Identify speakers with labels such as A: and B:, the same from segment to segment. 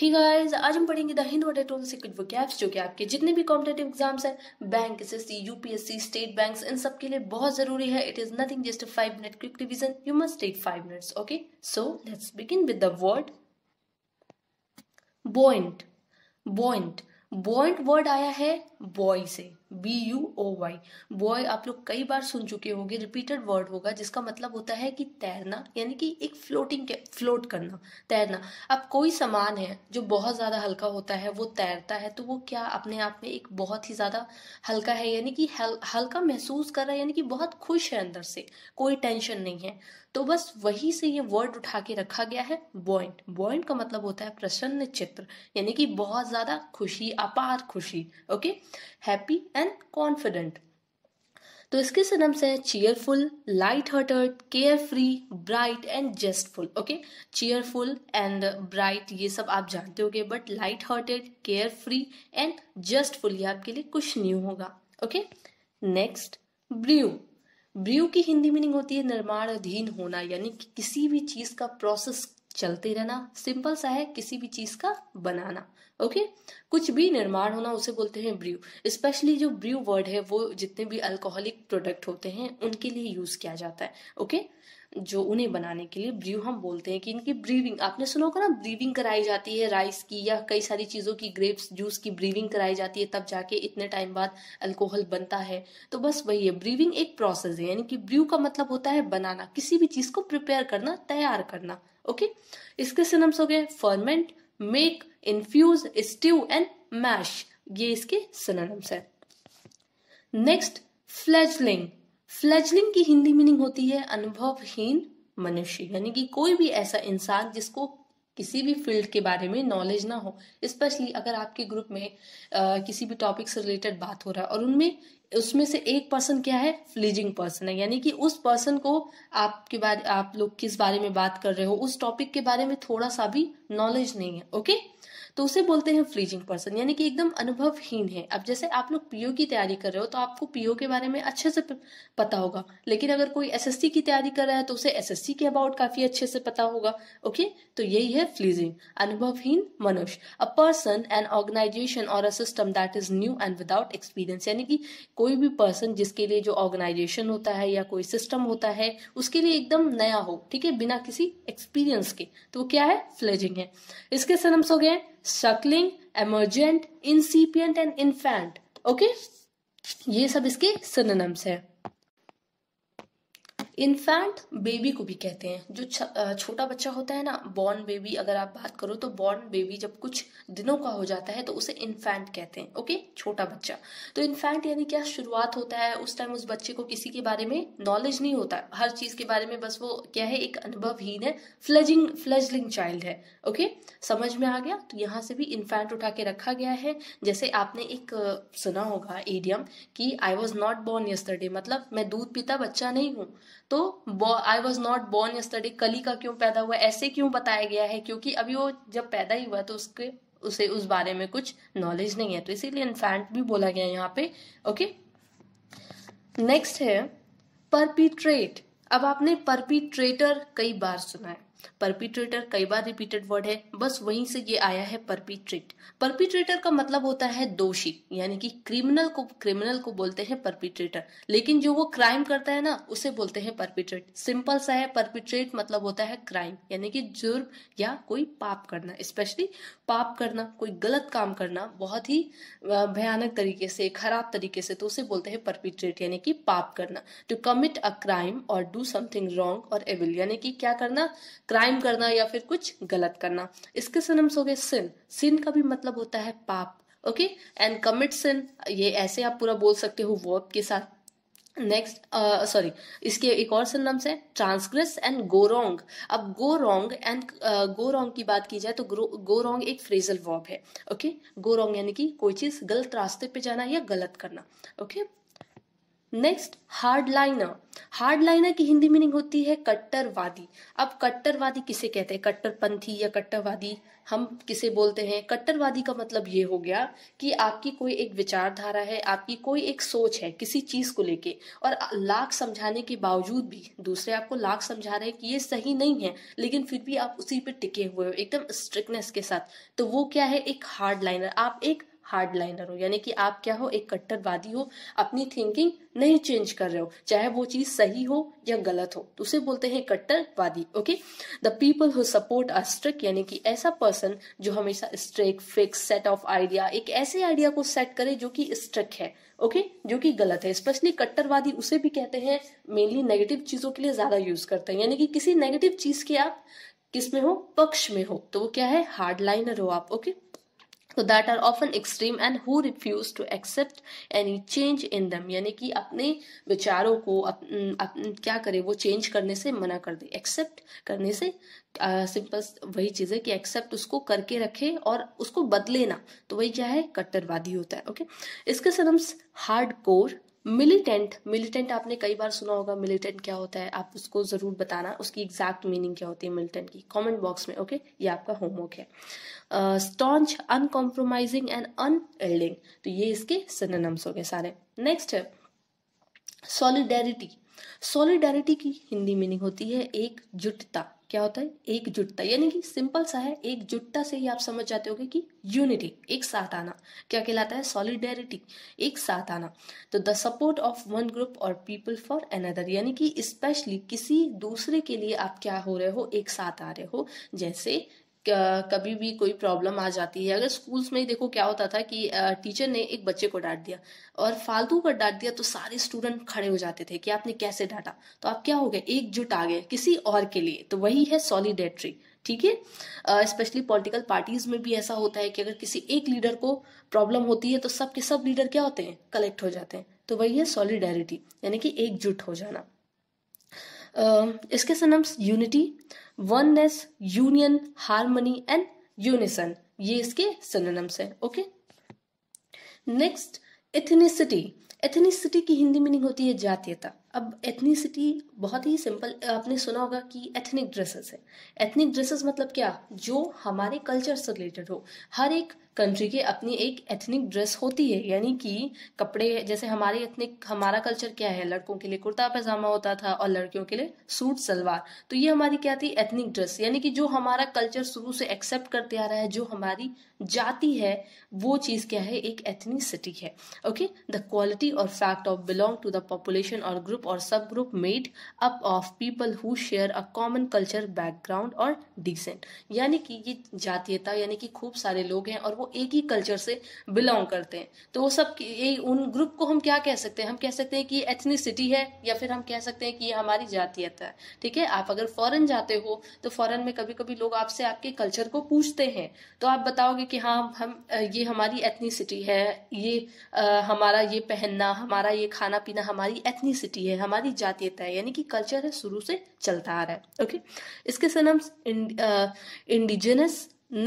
A: ही guys आज हम पढ़ेंगे द हिंद वाटर से कुछ वोकैब्स जो कि आपके जितने भी कॉम्पिटेटिव एग्जाम्स हैं bank S S C UPSC state bank इन सब के लिए बहुत जरूरी है it is nothing just five minute quick revision you must take five minutes okay so let's begin with the word buoyant buoyant buoyant word आया है boy से B U O Y boy आप लोग कई बार सुन चुके होंगे रिपीटेड वर्ड होगा जिसका मतलब होता है कि तैरना यानी कि एक फ्लोटिंग फ्लोट करना तैरना अब कोई सामान है जो बहुत ज़्यादा हल्का होता है वो तैरता है तो वो क्या अपने आप में एक बहुत ही ज़्यादा हल्का है यानी कि हल, हल्का महसूस कर रहा है यानी कि बहुत खुश है अंदर से कोई टेंशन नहीं है तो बस वही से ये वर्ड उठा के रखा गया है बॉइंट बॉइंट का मतलब होता है प्रसन्न चित्र यानी कि बहुत ज़्यादा खुशी अपार खुशी okay happy and and confident तो इसके सिनम्स हैं cheerful light hearted care free bright and zestful okay cheerful and bright ये सब आप जानते होंगे but light hearted care free and zestful ये आपके लिए कुछ न्यू होगा ओके नेक्स्ट ब्र्यू ब्र्यू की हिंदी मीनिंग होती है निर्माणाधीन होना यानी कि किसी भी चीज का प्रोसेस चलते रहना सिंपल सा है किसी भी चीज का बनाना ओके कुछ भी निर्माण होना उसे बोलते हैं ब्रू स्पेशली जो ब्रू वर्ड है वो जितने भी अल्कोहलिक प्रोडक्ट होते हैं उनके लिए यूज किया जाता है ओके जो उन्हें बनाने के लिए ब्रू हम बोलते हैं कि इनकी ब्रीविंग आपने सुना होगा ना ब्रीविंग कराई जाती है राइस की या कई सारी चीज़ों की ग्रेप्स जूस की ब्रीविंग कराई जाती है तब जाके इतने टाइम बाद अल्कोहल बनता है तो बस वही है ब्रीविंग एक प्रोसेस है यानी कि ब्रू का मतलब होता है बनाना किसी भी चीज़ को प्रिपेयर करना तैयार करना ओके इसके सिनम्स हो गए ferment make infuse stew and mash ये इसके सिनम्स है नेक्स्ट फ्लैजलिंग फ्लैजलिंग की हिंदी मीनिंग होती है अनुभवहीन मनुष्य यानी कि कोई भी ऐसा इंसान जिसको किसी भी फील्ड के बारे में नॉलेज ना हो स्पेशली अगर आपके ग्रुप में आ, किसी भी टॉपिक से रिलेटेड बात हो रहा है और उनमें उसमें से एक पर्सन क्या है फ्लीजिंग पर्सन है यानी कि उस पर्सन को आपके बारे आप लोग किस बारे में बात कर रहे हो उस टॉपिक के बारे में थोड़ा सा भी नॉलेज नहीं है ओके तो उसे बोलते हैं फ्लीजिंग पर्सन यानी कि एकदम अनुभवहीन है अब जैसे आप लोग पीओ की तैयारी कर रहे हो तो आपको पीओ के बारे में अच्छे से पता होगा लेकिन अगर कोई एस की तैयारी कर रहा है तो उसे एस के अबाउट काफी अच्छे से पता होगा ओके तो यही है फ्लीजिंग अनुभवहीन मनुष्य अ पर्सन एन ऑर्गेनाइजेशन और a system that is new and without experience यानी कि कोई भी पर्सन जिसके लिए जो ऑर्गेनाइजेशन होता है या कोई सिस्टम होता है उसके लिए एकदम नया हो ठीक है बिना किसी एक्सपीरियंस के तो वो क्या है फ्लेजिंग है इसके सिम्स हो गए suckling emergent incipient and infant okay ये सब इसके सिनेम्स हैं इन्फैंट बेबी को भी कहते हैं जो छोटा बच्चा होता है ना बॉर्न बेबी अगर आप बात करो तो बॉर्न बेबी जब कुछ दिनों का हो जाता है तो उसे इन्फैंट कहते हैं ओके छोटा बच्चा तो इन्फैंट यानी क्या शुरुआत होता है उस टाइम उस बच्चे को किसी के बारे में नॉलेज नहीं होता हर चीज के बारे में बस वो क्या है एक अनुभवहीन है फ्लजिंग फ्लजलिंग चाइल्ड है ओके समझ में आ गया तो यहाँ से भी इन्फैंट उठा के रखा गया है जैसे आपने एक सुना होगा एडियम कि I was not born yesterday मतलब मैं दूध पीता बच्चा नहीं हूँ तो I was not born yesterday कली का क्यों पैदा हुआ ऐसे क्यों बताया गया है क्योंकि अभी वो जब पैदा ही हुआ तो उसके उसे उस बारे में कुछ नॉलेज नहीं है तो इसीलिए इन्फैंट भी बोला गया यहाँ पे ओके नेक्स्ट है परपीट्रेट अब आपने परपीट्रेटर कई बार सुना है परपीट्रेटर कई बार रिपीटेड वर्ड है बस वहीं से ये आया है परपीट्रेट परपीट्रेटर का मतलब होता है दोषी यानी कि क्रिमिनल को क्रिमिनल को बोलते हैं परपीट्रेटर लेकिन जो वो क्राइम करता है ना उसे बोलते हैं परपीट्रेट सिंपल सा है परपीट्रेट मतलब होता है क्राइम यानी कि जुर्म या कोई पाप करना स्पेशली पाप करना कोई गलत काम करना बहुत ही भयानक तरीके से खराब तरीके से तो उसे बोलते हैं परपीट्रेट यानी कि पाप करना टू कमिट अ क्राइम और डू समथिंग रॉन्ग और एविल यानी कि क्या करना क्राइम करना या फिर कुछ गलत करना इसके सिनम्स हो गए सिन सिन का भी मतलब होता है पाप ओके एंड कमिट सिन ये ऐसे आप पूरा बोल सकते हो वर्ब के साथ नेक्स्ट सॉरी uh, इसके एक और सिनम्स है ट्रांसग्रेस एंड गो रोंग अब गो रोंग एंड गो रोंग की बात की जाए तो गो रोंग एक फ्रेजल वर्ब है ओके गो रोंग यानी कि कोई चीज़ गलत रास्ते पे जाना या गलत करना okay okay? Next hardliner hardliner की हिंदी मीनिंग होती है कट्टरवादी अब कट्टरवादी किसे कहते हैं कट्टरपंथी या कट्टरवादी हम किसे बोलते हैं कट्टरवादी का मतलब ये हो गया कि आपकी कोई एक विचारधारा है आपकी कोई एक सोच है किसी चीज को लेके और लाख समझाने के बावजूद भी दूसरे आपको लाख समझा रहे हैं कि ये सही नहीं है लेकिन फिर भी आप उसी पर टिके हुए हो एकदम स्ट्रिक्टनेस के साथ तो वो क्या है एक हार्ड लाइनर आप एक हार्ड लाइनर हो यानी कि आप क्या हो एक कट्टरवादी हो अपनी थिंकिंग नहीं चेंज कर रहे हो चाहे वो चीज सही हो या गलत हो तो उसे बोलते हैं कट्टरवादी okay the people who support a strict यानी कि ऐसा पर्सन जो हमेशा strict fix set of idea एक ऐसे आइडिया को सेट करे जो कि स्ट्रिक है ओके okay? जो कि गलत है स्पेशली कट्टरवादी उसे भी कहते हैं मेनली नेगेटिव चीजों के लिए ज्यादा यूज करते हैं यानी कि किसी नेगेटिव चीज के आप किस में हो पक्ष में हो तो वो क्या है हार्ड लाइनर हो आप okay okay? That are often extreme and who refuse to accept any change in them यानी कि अपने विचारों को अप, अप, क्या करे वो चेंज करने से मना कर दे एक्सेप्ट करने से सिंपल वही चीज़ है कि एक्सेप्ट उसको करके रखे और उसको बदले ना तो वही क्या है कट्टरवादी होता है ओके इसके हम हार्ड कोर मिलिटेंट मिलिटेंट आपने कई बार सुना होगा मिलिटेंट क्या होता है आप उसको जरूर बताना उसकी एग्जैक्ट मीनिंग क्या होती है मिलिटेंट की कमेंट बॉक्स में ओके ये आपका होमवर्क है स्टॉन्च अनकॉम्प्रोमाइजिंग एंड अनएल्डिंग तो ये इसके सिनोनिम्स हो गए सारे नेक्स्ट है सॉलिडेरिटी सॉलिडेरिटी की हिंदी मीनिंग होती है एकजुटता क्या होता है एकजुटता यानी कि सिंपल सा है एकजुटता से ही आप समझ जाते होगे कि यूनिटी एक साथ आना क्या कहलाता है सॉलिडेरिटी एक साथ आना तो the support of one group और पीपल फॉर अनदर यानी कि स्पेशली किसी दूसरे के लिए आप क्या हो रहे हो एक साथ आ रहे हो जैसे कभी भी कोई प्रॉब्लम आ जाती है अगर स्कूल्स में ही देखो क्या होता था कि टीचर ने एक बच्चे को डांट दिया और फालतू का डांट दिया तो सारे स्टूडेंट खड़े हो जाते थे कि आपने कैसे डांटा तो आप क्या हो गए एकजुट आ गए किसी और के लिए तो वही है सॉलिडेटरी ठीक है स्पेशली पॉलिटिकल पार्टीज में भी ऐसा होता है कि अगर किसी एक लीडर को प्रॉब्लम होती है तो सबके सब लीडर क्या होते हैं कलेक्ट हो जाते हैं तो वही है सॉलिडेरिटी यानी कि एकजुट हो जाना Um, इसके synonyms unity oneness union harmony and unison ये इसके सिनोनिम्स हैं ओके नेक्स्ट एथनिसिटी एथनिसिटी की हिंदी मीनिंग होती है जातीयता अब एथनिसिटी बहुत ही सिंपल आपने सुना होगा कि एथनिक ड्रेसेस है एथनिक ड्रेसेस मतलब क्या जो हमारे कल्चर से रिलेटेड हो हर एक कंट्री की अपनी एक एथनिक ड्रेस होती है यानी कि कपड़े जैसे हमारे एथनिक हमारा कल्चर क्या है लड़कों के लिए कुर्ता पैजामा होता था और लड़कियों के लिए सूट सलवार तो ये हमारी क्या थी एथनिक ड्रेस यानी कि जो हमारा कल्चर शुरू से एक्सेप्ट करते आ रहा है जो हमारी जाति है वो चीज़ क्या है एक एथनिसिटी है ओके द क्वालिटी और fact of belong to the population और ग्रुप और subgroup made up of people who share a common culture background और डिसेंट यानी कि ये जातीयता यानी कि खूब सारे लोग हैं और वो एक ही कल्चर से बिलोंग करते हैं तो वो सब ये उन ग्रुप को हम क्या कह सकते हैं हम कह सकते हैं कि एथनिसिटी है या फिर हम कह सकते हैं कि ये हमारी जातीयता है ठीक है आप अगर फॉरेन जाते हो तो फॉरेन में कभी कभी लोग आपसे आपके कल्चर को पूछते हैं तो आप बताओगे कि हाँ हम ये हमारी एथनिसिटी है ये आ, हमारा ये पहनना हमारा ये खाना पीना हमारी एथनिसिटी है हमारी जातीयता है यानी कि कल्चर है शुरू से चलता आ रहा है ओके इसके synonyms indigenous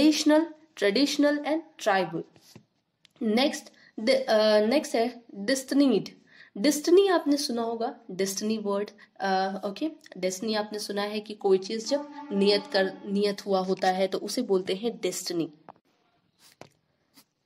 A: national traditional and tribal next next है डिस्टनीड डिस्टनी आपने सुना होगा डिस्टनी वर्ड ओके डेस्टनी आपने सुना है कि कोई चीज जब नियत कर नियत हुआ होता है तो उसे बोलते हैं डेस्टनी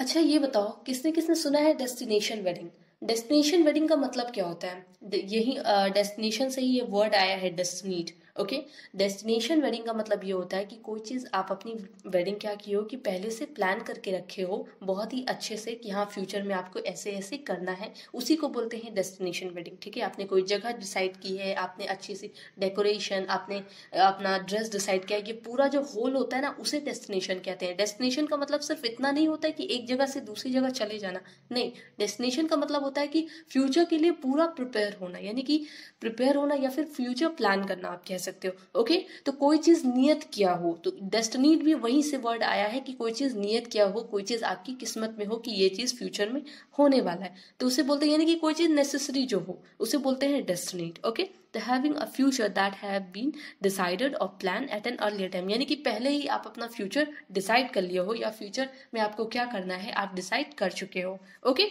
A: अच्छा ये बताओ किसने किसने सुना है डेस्टिनेशन वेडिंग डेस्टिनेशन वेडिंग का मतलब क्या होता है यही डेस्टिनेशन से ही ये वर्ड आया है डेस्टिनेट ओके डेस्टिनेशन वेडिंग का मतलब ये होता है कि कोई चीज़ आप अपनी वेडिंग क्या की हो कि पहले से प्लान करके रखे हो बहुत ही अच्छे से कि हाँ फ्यूचर में आपको ऐसे ऐसे करना है उसी को बोलते हैं डेस्टिनेशन वेडिंग ठीक है आपने कोई जगह डिसाइड की है आपने अच्छी सी डेकोरेशन आपने अपना ड्रेस डिसाइड किया है ये पूरा जो होल होता है ना उसे डेस्टिनेशन कहते हैं डेस्टिनेशन का मतलब सिर्फ इतना नहीं होता है कि एक जगह से दूसरी जगह चले जाना नहीं डेस्टिनेशन का मतलब होता है कि फ्यूचर के लिए पूरा प्रिपेयर प्रिपेयर होना यानी कि प्रिपेयर होना या फिर फ्यूचर प्लान करना आप कह सकते हो ओके तो कोई चीज नियत किया हो तो डेस्टनी भी वहीं से वर्ड आया है कि कोई चीज नियत किया हो कोई चीज आपकी किस्मत में हो कि ये चीज फ्यूचर में होने वाला है तो उसे बोलते हैं यानी कि कोई चीज नेसेसरी जो हो उसे बोलते हैं destiny okay the having a future that have been decided और plan at an earlier time यानी कि पहले ही आप अपना फ्यूचर डिसाइड कर लिए हो या फ्यूचर में आपको क्या करना है आप डिसाइड कर चुके हो ओके okay?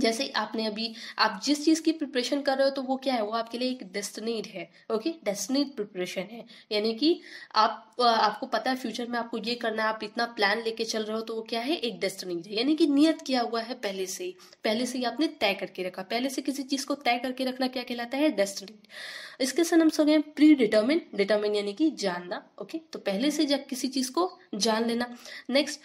A: जैसे आपने अभी आप जिस चीज़ की प्रिपरेशन कर रहे हो तो वो क्या है वो आपके लिए एक डेस्टिनेड है ओके डेस्टिनेट प्रिपरेशन है यानी कि आप आपको पता है फ्यूचर में आपको ये करना है आप इतना प्लान लेके चल रहे हो तो वो क्या है एक डेस्टिनेट है यानी कि नियत किया हुआ है पहले से ही पहले से ही आपने तय करके रखा पहले से किसी चीज़ को तय करके रखना क्या कहलाता है डेस्टिनेट इसके सनम्स हो गए प्री डिटर्मिन डिटर्मिन यानी कि जानना ओके तो पहले से जब किसी चीज को जान लेना नेक्स्ट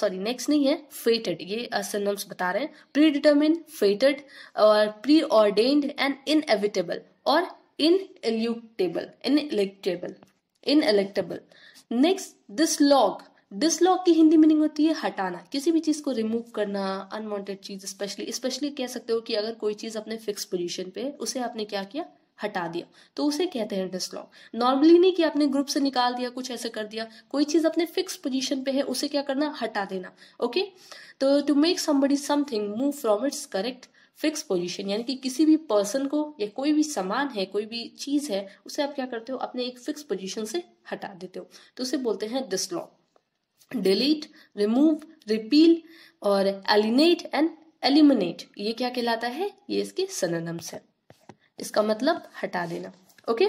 A: सॉरी नेक्स्ट नहीं है फेटेड ये सनम्स बता रहे हैं प्री डिटर्मिन फेटेड और preordained and inevitable और ineluctable ineluctable ineluctable next dislodge dislodge की हिंदी मीनिंग होती है हटाना किसी भी चीज को रिमूव करना अनवांटेड चीज स्पेशली स्पेशली कह सकते हो कि अगर कोई चीज अपने फिक्स पोजीशन पे उसे आपने क्या किया हटा दिया तो उसे कहते हैं डिसलॉक नॉर्मली नहीं कि आपने ग्रुप से निकाल दिया कुछ ऐसे कर दिया कोई चीज अपने फिक्स पोजीशन पे है उसे क्या करना हटा देना ओके तो to make somebody something move from its correct fix position यानी कि किसी भी पर्सन को या कोई भी सामान है कोई भी चीज है उसे आप क्या करते हो अपने एक फिक्स पोजीशन से हटा देते हो तो उसे बोलते हैं डिसलॉक डिलीट रिमूव रिपील और एलिनेट एंड एलिमिनेट ये क्या कहलाता है ये इसके सननम्स है इसका मतलब हटा देना ओके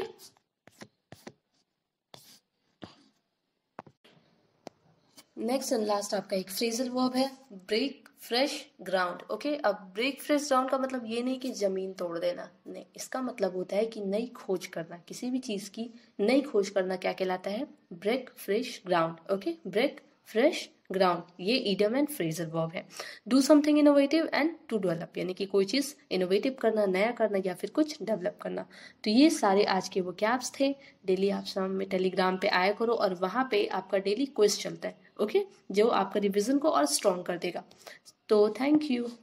A: नेक्स्ट एंड लास्ट आपका एक फ्रेजल वर्ब है ब्रेक फ्रेश ग्राउंड ओके अब ब्रेक फ्रेश ग्राउंड का मतलब ये नहीं कि जमीन तोड़ देना नहीं इसका मतलब होता है कि नई खोज करना किसी भी चीज की नई खोज करना क्या कहलाता है break fresh ground okay break fresh ground ये ईडम एंड फ्रेजर वर्ब है do something innovative and to develop यानी कि कोई चीज़ इनोवेटिव करना नया करना या फिर कुछ डेवलप करना तो ये सारे आज के वो कैप्स थे डेली आप शाम में टेलीग्राम पे आया करो और वहाँ पे आपका डेली क्विज चलता है ओके जो आपका रिविजन को और स्ट्रॉन्ग कर देगा तो थैंक यू